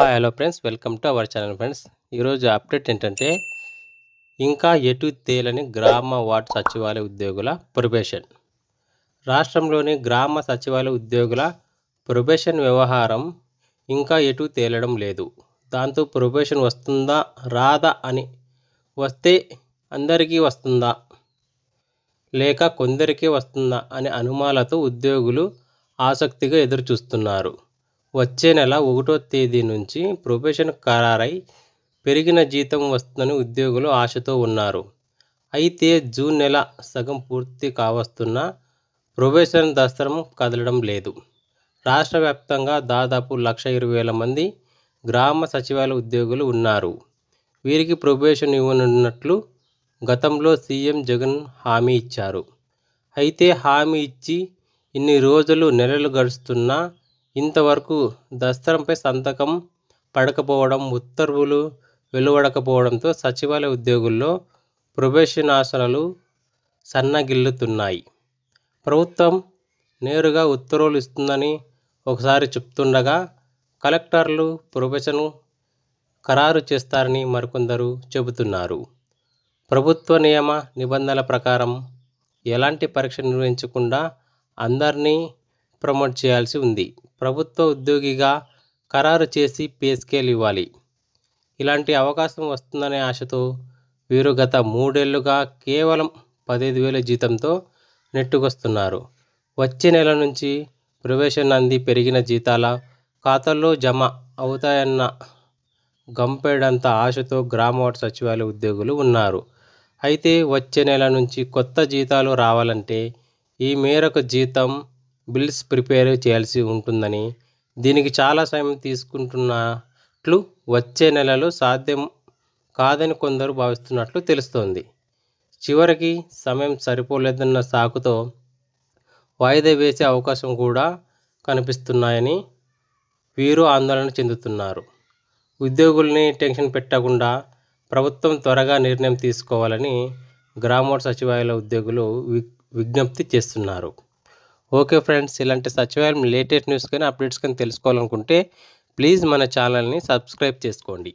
hi hello friends welcome to our channel friends ఈరోజు update ఏంటంటే ఇంకా ఎటు తేలని గ్రామ వార్డు సచివాలయ ఉద్యోగుల ప్రొబేషన్ రాష్ట్రంలోని గ్రామ సచివాలయ ఉద్యోగుల ప్రొబేషన్ వ్యవహారం ఇంకా ఎటు తేలడం లేదు దాంతో ప్రొబేషన్ వస్తుందా రాదా అని వస్తే అందరికీ వస్తుందా లేక కొందరికీ వస్తుందా అనే అనుమానాలతో ఉద్యోగులు ఆసక్తిగా ఎదురు చూస్తున్నారు వచ్చే నెల ఒకటో తేదీ నుంచి ప్రొబేషన్ ఖరారై పెరిగిన జీతం వస్తుందని ఉద్యోగులు ఆశతో ఉన్నారు అయితే జూన్ నెల సగం పూర్తి కావస్తున్న ప్రొబేషన్ దసరం కదలడం లేదు రాష్ట్ర వ్యాప్తంగా దాదాపు లక్ష ఇరవై వేల మంది గ్రామ సచివాలయ ఉద్యోగులు ఉన్నారు వీరికి ప్రొబేషన్ ఇవ్వనున్నట్లు గతంలో సీఎం జగన్ హామీ ఇచ్చారు అయితే హామీ ఇచ్చి ఇన్ని రోజులు నెలలు గడుస్తున్నా ఇంతవరకు దస్తరంపై సంతకం పడకపోవడం ఉత్తర్వులు వెలువడకపోవడంతో సచివాలయ ఉద్యోగుల్లో ప్రొబేషన్ ఆశలు సన్నగిల్లుతున్నాయి ప్రభుత్వం నేరుగా ఉత్తర్వులు ఇస్తుందని ఒకసారి చెప్తుండగా కలెక్టర్లు ప్రొబేషన్ ఖరారు చేస్తారని మరికొందరు చెబుతున్నారు ప్రభుత్వ నియమ నిబంధనల ప్రకారం ఎలాంటి పరీక్ష నిర్వహించకుండా అందరినీ ప్రమోట్ చేయాల్సి ఉంది ప్రభుత్వ ఉద్యోగిగా ఖరారు చేసి పేస్కేలు ఇవ్వాలి ఇలాంటి అవకాశం వస్తుందనే ఆశతో వీరు గత మూడేళ్లుగా కేవలం పదిహేను వేల జీతంతో నెట్టుకొస్తున్నారు వచ్చే నెల నుంచి ప్రవేశం అంది పెరిగిన జీతాల ఖాతాల్లో జమ అవుతాయన్న గంపేడంత ఆశతో గ్రామ వార్డు సచివాలయ ఉద్యోగులు ఉన్నారు అయితే వచ్చే నెల నుంచి కొత్త జీతాలు రావాలంటే ఈ మేరకు జీతం బిల్స్ ప్రిపేర్ చేయాల్సి ఉంటుందని దీనికి చాలా సమయం తీసుకుంటున్నట్లు వచ్చే నెలలో సాధ్యం కాదని కొందరు భావిస్తున్నట్లు తెలుస్తోంది చివరికి సమయం సరిపోలేదన్న సాకుతో వాయిదా వేసే అవకాశం కూడా కనిపిస్తున్నాయని వీరు ఆందోళన చెందుతున్నారు ఉద్యోగుల్ని టెన్షన్ పెట్టకుండా ప్రభుత్వం త్వరగా నిర్ణయం తీసుకోవాలని గ్రామోడ్ సచివాలయ ఉద్యోగులు విజ్ఞప్తి చేస్తున్నారు ఓకే ఫ్రెండ్స్ ఇలాంటి సచివాలయం లేటెస్ట్ న్యూస్ కానీ అప్డేట్స్ కానీ తెలుసుకోవాలనుకుంటే ప్లీజ్ మన ఛానల్ని సబ్స్క్రైబ్ చేసుకోండి